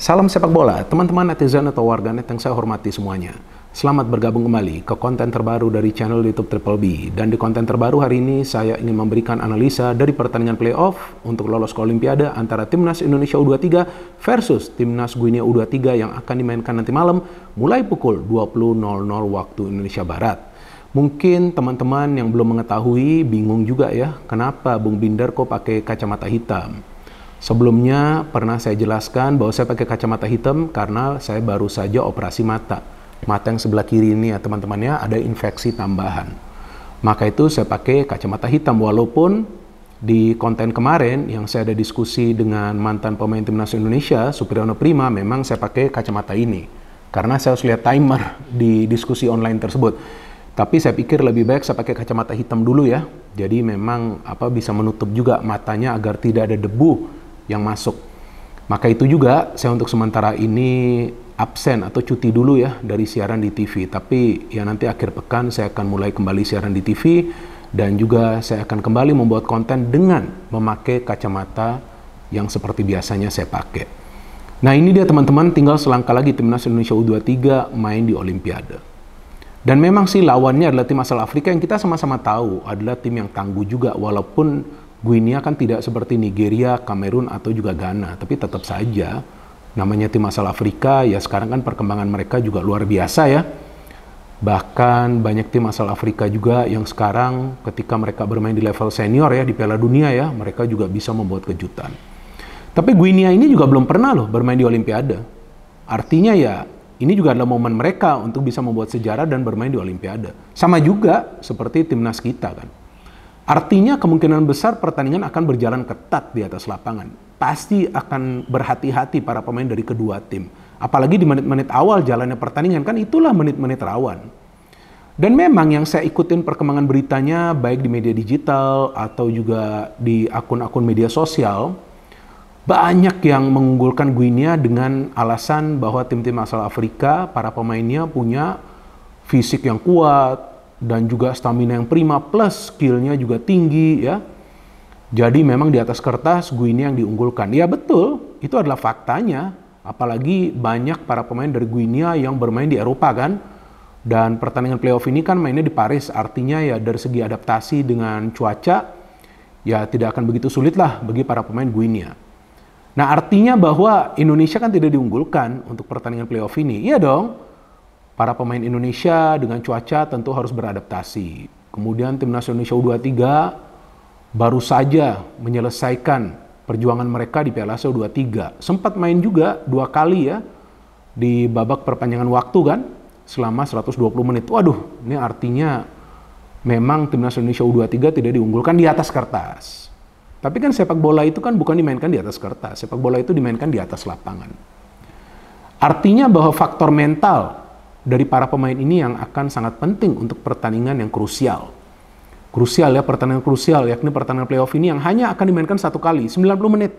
Salam sepak bola, teman-teman netizen atau warganet yang saya hormati semuanya. Selamat bergabung kembali ke konten terbaru dari channel YouTube Triple B. Dan di konten terbaru hari ini, saya ingin memberikan analisa dari pertandingan playoff untuk lolos ke Olimpiade antara Timnas Indonesia U23 versus Timnas Guinea U23 yang akan dimainkan nanti malam mulai pukul 20.00 waktu Indonesia Barat. Mungkin teman-teman yang belum mengetahui bingung juga ya, kenapa Bung Binder kok pakai kacamata hitam. Sebelumnya pernah saya jelaskan bahwa saya pakai kacamata hitam karena saya baru saja operasi mata. Mata yang sebelah kiri ini ya teman-temannya ada infeksi tambahan. Maka itu saya pakai kacamata hitam walaupun di konten kemarin yang saya ada diskusi dengan mantan pemain timnas Indonesia Supriyono Prima memang saya pakai kacamata ini karena saya harus lihat timer di diskusi online tersebut. Tapi saya pikir lebih baik saya pakai kacamata hitam dulu ya. Jadi memang apa bisa menutup juga matanya agar tidak ada debu yang masuk. Maka itu juga saya untuk sementara ini absen atau cuti dulu ya dari siaran di TV. Tapi ya nanti akhir pekan saya akan mulai kembali siaran di TV dan juga saya akan kembali membuat konten dengan memakai kacamata yang seperti biasanya saya pakai. Nah ini dia teman-teman, tinggal selangkah lagi timnas Indonesia U23 main di Olimpiade. Dan memang sih lawannya adalah tim asal Afrika yang kita sama-sama tahu adalah tim yang tangguh juga walaupun Guinea kan tidak seperti Nigeria, Kamerun atau juga Ghana, tapi tetap saja namanya tim asal Afrika ya sekarang kan perkembangan mereka juga luar biasa ya. Bahkan banyak tim asal Afrika juga yang sekarang ketika mereka bermain di level senior ya di Piala Dunia ya, mereka juga bisa membuat kejutan. Tapi Guinea ini juga belum pernah loh bermain di Olimpiade. Artinya ya ini juga adalah momen mereka untuk bisa membuat sejarah dan bermain di Olimpiade. Sama juga seperti timnas kita kan. Artinya kemungkinan besar pertandingan akan berjalan ketat di atas lapangan. Pasti akan berhati-hati para pemain dari kedua tim. Apalagi di menit-menit awal jalannya pertandingan kan itulah menit-menit rawan. Dan memang yang saya ikutin perkembangan beritanya baik di media digital atau juga di akun-akun media sosial banyak yang mengunggulkan Guinea dengan alasan bahwa tim-tim asal Afrika para pemainnya punya fisik yang kuat, dan juga stamina yang prima plus skillnya juga tinggi ya. Jadi memang di atas kertas gue ini yang diunggulkan. Ya betul, itu adalah faktanya. Apalagi banyak para pemain dari Guinea yang bermain di Eropa kan. Dan pertandingan playoff ini kan mainnya di Paris, artinya ya dari segi adaptasi dengan cuaca ya tidak akan begitu sulit lah bagi para pemain Guinea. Nah artinya bahwa Indonesia kan tidak diunggulkan untuk pertandingan playoff ini. Iya dong, para pemain Indonesia dengan cuaca tentu harus beradaptasi. Kemudian timnas Indonesia U23 baru saja menyelesaikan perjuangan mereka di Piala Asia U23. Sempat main juga dua kali ya di babak perpanjangan waktu kan selama 120 menit. Waduh, ini artinya memang timnas Indonesia U23 tidak diunggulkan di atas kertas. Tapi kan sepak bola itu kan bukan dimainkan di atas kertas. Sepak bola itu dimainkan di atas lapangan. Artinya bahwa faktor mental dari para pemain ini yang akan sangat penting untuk pertandingan yang krusial. Krusial ya, pertandingan krusial, yakni pertandingan playoff ini yang hanya akan dimainkan satu kali, 90 menit.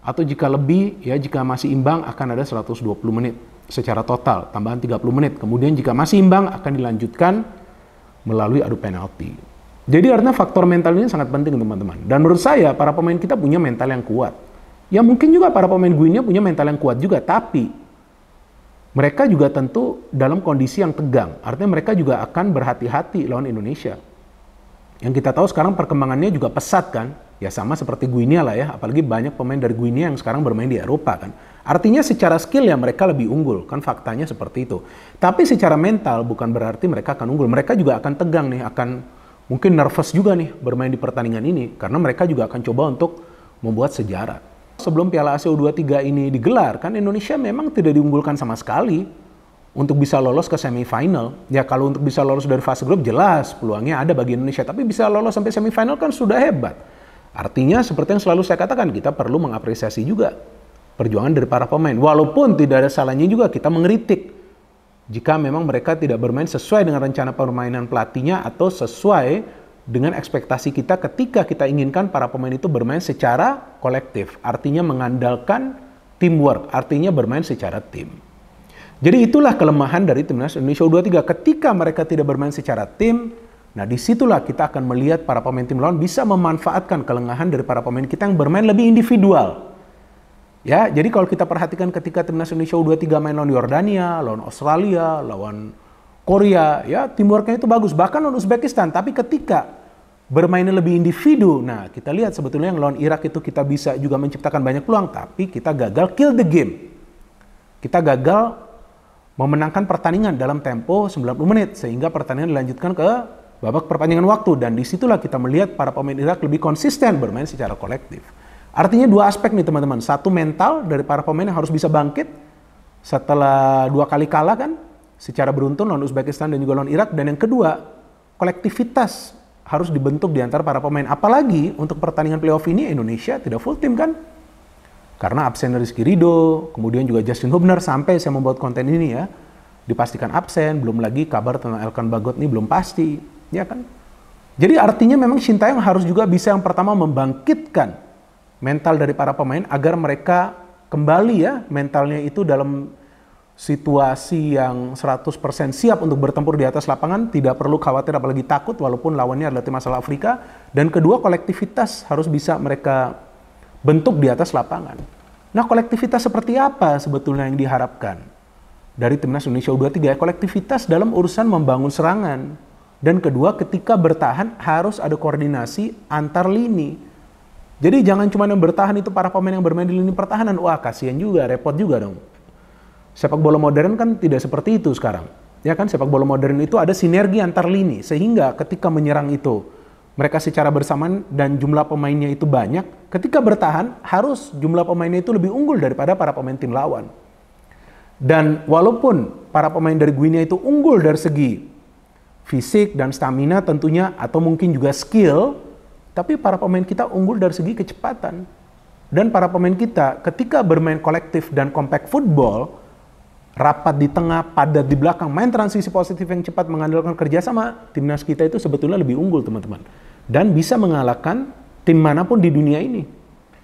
Atau jika lebih, ya jika masih imbang akan ada 120 menit secara total, tambahan 30 menit. Kemudian jika masih imbang akan dilanjutkan melalui adu penalti. Jadi karena faktor mental ini sangat penting teman-teman. Dan menurut saya para pemain kita punya mental yang kuat. Ya mungkin juga para pemain Guinea punya mental yang kuat juga, tapi mereka juga tentu dalam kondisi yang tegang. Artinya mereka juga akan berhati-hati lawan Indonesia. Yang kita tahu sekarang perkembangannya juga pesat kan. Ya sama seperti Guinea lah ya, apalagi banyak pemain dari Guinea yang sekarang bermain di Eropa kan. Artinya secara skill ya mereka lebih unggul, kan faktanya seperti itu. Tapi secara mental bukan berarti mereka akan unggul. Mereka juga akan tegang nih, akan mungkin nervous juga nih bermain di pertandingan ini karena mereka juga akan coba untuk membuat sejarah. Sebelum Piala Asia U23 ini digelar, kan Indonesia memang tidak diunggulkan sama sekali untuk bisa lolos ke semifinal. Ya kalau untuk bisa lolos dari fase grup jelas peluangnya ada bagi Indonesia, tapi bisa lolos sampai semifinal kan sudah hebat. Artinya seperti yang selalu saya katakan, kita perlu mengapresiasi juga perjuangan dari para pemain. Walaupun tidak ada salahnya juga kita mengkritik jika memang mereka tidak bermain sesuai dengan rencana permainan pelatihnya atau sesuai dengan ekspektasi kita ketika kita inginkan para pemain itu bermain secara kolektif, artinya mengandalkan teamwork, artinya bermain secara tim. Jadi itulah kelemahan dari timnas Indonesia U23 ketika mereka tidak bermain secara tim. Nah, disitulah kita akan melihat para pemain tim lawan bisa memanfaatkan kelengahan dari para pemain kita yang bermain lebih individual. Ya, jadi kalau kita perhatikan ketika timnas Indonesia U23 main lawan Yordania, lawan Australia, lawan Korea, ya Timur itu bagus. Bahkan lawan Uzbekistan, tapi ketika bermainnya lebih individu. Nah, kita lihat sebetulnya yang lawan Irak itu kita bisa juga menciptakan banyak peluang, tapi kita gagal kill the game. Kita gagal memenangkan pertandingan dalam tempo 90 menit sehingga pertandingan dilanjutkan ke babak perpanjangan waktu dan disitulah kita melihat para pemain Irak lebih konsisten bermain secara kolektif. Artinya dua aspek nih teman-teman. Satu mental dari para pemain yang harus bisa bangkit setelah dua kali kalah kan secara beruntun non Uzbekistan dan juga non Irak dan yang kedua kolektivitas harus dibentuk di antara para pemain apalagi untuk pertandingan playoff ini Indonesia tidak full tim kan karena absen dari Rido kemudian juga Justin Hubner sampai saya membuat konten ini ya dipastikan absen, belum lagi kabar tentang Elkan Bagot ini belum pasti, ya kan? Jadi artinya memang Taeyong harus juga bisa yang pertama membangkitkan mental dari para pemain agar mereka kembali ya mentalnya itu dalam situasi yang 100% siap untuk bertempur di atas lapangan, tidak perlu khawatir apalagi takut walaupun lawannya adalah tim asal Afrika. Dan kedua, kolektivitas harus bisa mereka bentuk di atas lapangan. Nah, kolektivitas seperti apa sebetulnya yang diharapkan? Dari timnas Indonesia U23, ya, kolektivitas dalam urusan membangun serangan. Dan kedua, ketika bertahan harus ada koordinasi antar lini. Jadi jangan cuma yang bertahan itu para pemain yang bermain di lini pertahanan. Wah, kasihan juga, repot juga dong. Sepak bola modern kan tidak seperti itu sekarang. Ya kan sepak bola modern itu ada sinergi antar lini sehingga ketika menyerang itu mereka secara bersamaan dan jumlah pemainnya itu banyak, ketika bertahan harus jumlah pemainnya itu lebih unggul daripada para pemain tim lawan. Dan walaupun para pemain dari Guinea itu unggul dari segi fisik dan stamina tentunya atau mungkin juga skill, tapi para pemain kita unggul dari segi kecepatan. Dan para pemain kita ketika bermain kolektif dan compact football, rapat di tengah, padat di belakang, main transisi positif yang cepat mengandalkan kerjasama, timnas kita itu sebetulnya lebih unggul teman-teman. Dan bisa mengalahkan tim manapun di dunia ini.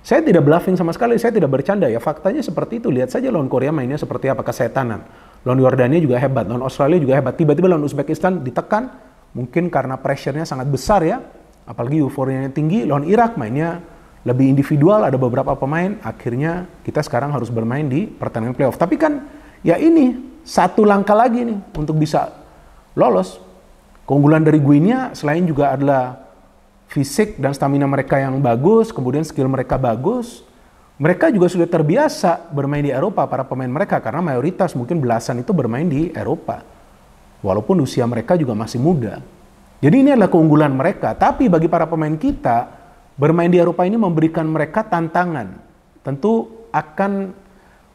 Saya tidak bluffing sama sekali, saya tidak bercanda ya. Faktanya seperti itu. Lihat saja lawan Korea mainnya seperti apa kesetanan. Lawan Yordania juga hebat, lawan Australia juga hebat. Tiba-tiba lawan Uzbekistan ditekan, mungkin karena pressure sangat besar ya. Apalagi euforianya tinggi, lawan Irak mainnya lebih individual, ada beberapa pemain. Akhirnya kita sekarang harus bermain di pertandingan playoff. Tapi kan ya ini satu langkah lagi nih untuk bisa lolos. Keunggulan dari Guinea selain juga adalah fisik dan stamina mereka yang bagus, kemudian skill mereka bagus, mereka juga sudah terbiasa bermain di Eropa para pemain mereka karena mayoritas mungkin belasan itu bermain di Eropa. Walaupun usia mereka juga masih muda. Jadi ini adalah keunggulan mereka, tapi bagi para pemain kita bermain di Eropa ini memberikan mereka tantangan. Tentu akan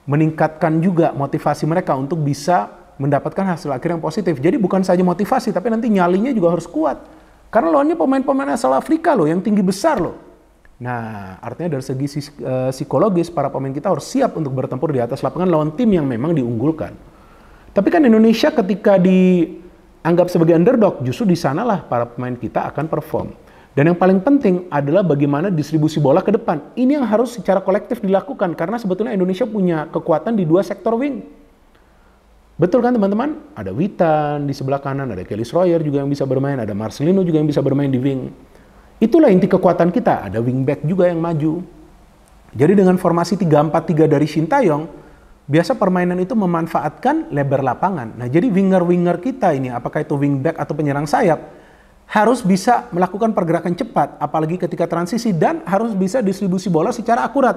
meningkatkan juga motivasi mereka untuk bisa mendapatkan hasil akhir yang positif. Jadi bukan saja motivasi, tapi nanti nyalinya juga harus kuat. Karena lawannya pemain-pemain asal Afrika loh, yang tinggi besar loh. Nah, artinya dari segi eh, psikologis, para pemain kita harus siap untuk bertempur di atas lapangan lawan tim yang memang diunggulkan. Tapi kan Indonesia ketika dianggap sebagai underdog, justru di sanalah para pemain kita akan perform. Dan yang paling penting adalah bagaimana distribusi bola ke depan. Ini yang harus secara kolektif dilakukan karena sebetulnya Indonesia punya kekuatan di dua sektor wing. Betul kan teman-teman? Ada Witan di sebelah kanan, ada Kelly Royer juga yang bisa bermain, ada Marcelino juga yang bisa bermain di wing. Itulah inti kekuatan kita. Ada wingback juga yang maju. Jadi dengan formasi 3-4-3 dari Taeyong, biasa permainan itu memanfaatkan lebar lapangan. Nah jadi winger-winger kita ini, apakah itu wingback atau penyerang sayap, harus bisa melakukan pergerakan cepat, apalagi ketika transisi dan harus bisa distribusi bola secara akurat.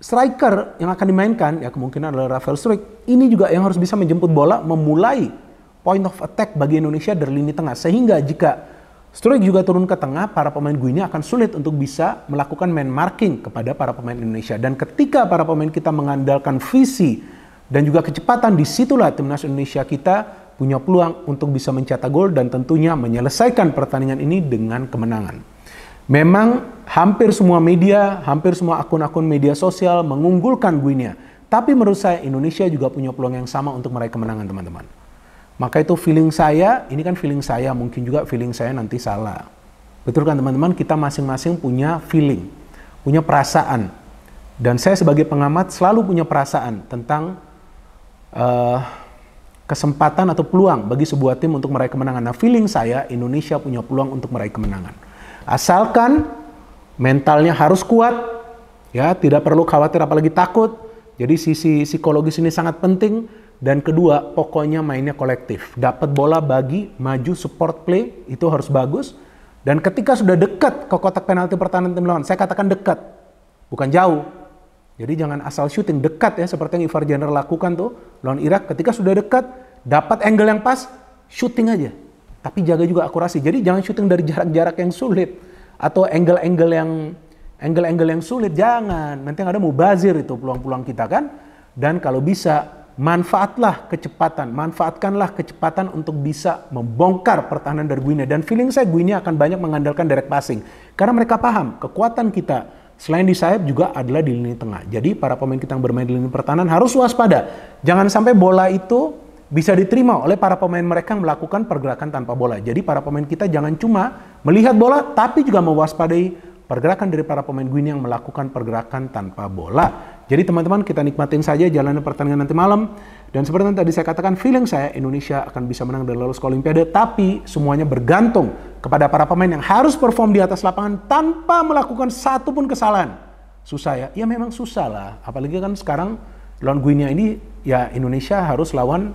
Striker yang akan dimainkan ya kemungkinan adalah Rafael Struik. Ini juga yang harus bisa menjemput bola, memulai point of attack bagi Indonesia dari lini tengah. Sehingga jika Struik juga turun ke tengah, para pemain Guinea akan sulit untuk bisa melakukan man marking kepada para pemain Indonesia. Dan ketika para pemain kita mengandalkan visi dan juga kecepatan, disitulah timnas Indonesia kita punya peluang untuk bisa mencetak gol dan tentunya menyelesaikan pertandingan ini dengan kemenangan. Memang hampir semua media, hampir semua akun-akun media sosial mengunggulkan Guinea. Tapi menurut saya Indonesia juga punya peluang yang sama untuk meraih kemenangan teman-teman. Maka itu feeling saya, ini kan feeling saya, mungkin juga feeling saya nanti salah. Betul kan teman-teman, kita masing-masing punya feeling, punya perasaan. Dan saya sebagai pengamat selalu punya perasaan tentang uh, kesempatan atau peluang bagi sebuah tim untuk meraih kemenangan. Nah, feeling saya Indonesia punya peluang untuk meraih kemenangan. Asalkan mentalnya harus kuat, ya tidak perlu khawatir apalagi takut. Jadi sisi psikologis ini sangat penting. Dan kedua, pokoknya mainnya kolektif. Dapat bola bagi, maju, support play, itu harus bagus. Dan ketika sudah dekat ke kotak penalti pertahanan tim lawan, saya katakan dekat, bukan jauh. Jadi jangan asal syuting, dekat ya seperti yang Ivar Jenner lakukan tuh lawan Irak. Ketika sudah dekat, dapat angle yang pas, shooting aja. Tapi jaga juga akurasi. Jadi jangan shooting dari jarak-jarak yang sulit atau angle-angle yang angle-angle yang sulit jangan. Nanti yang ada mubazir itu peluang-peluang kita kan. Dan kalau bisa manfaatlah kecepatan, manfaatkanlah kecepatan untuk bisa membongkar pertahanan dari Guinea. Dan feeling saya Guinea akan banyak mengandalkan direct passing. Karena mereka paham kekuatan kita selain di sayap juga adalah di lini tengah. Jadi para pemain kita yang bermain di lini pertahanan harus waspada. Jangan sampai bola itu bisa diterima oleh para pemain mereka yang melakukan pergerakan tanpa bola. Jadi para pemain kita jangan cuma melihat bola, tapi juga mewaspadai pergerakan dari para pemain Guinea yang melakukan pergerakan tanpa bola. Jadi teman-teman kita nikmatin saja jalannya pertandingan nanti malam. Dan seperti yang tadi saya katakan, feeling saya Indonesia akan bisa menang dan lolos ke Olimpiade. Tapi semuanya bergantung kepada para pemain yang harus perform di atas lapangan tanpa melakukan satu pun kesalahan. Susah ya? Ya memang susah lah. Apalagi kan sekarang lawan Guinea ini ya Indonesia harus lawan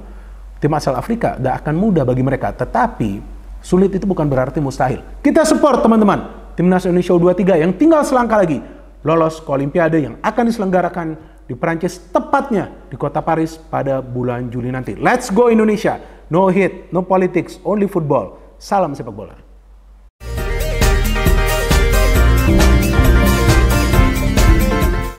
tim asal Afrika tidak akan mudah bagi mereka. Tetapi sulit itu bukan berarti mustahil. Kita support teman-teman timnas Indonesia U23 yang tinggal selangkah lagi lolos ke Olimpiade yang akan diselenggarakan di Perancis tepatnya di kota Paris pada bulan Juli nanti. Let's go Indonesia. No hit, no politics, only football. Salam sepak bola.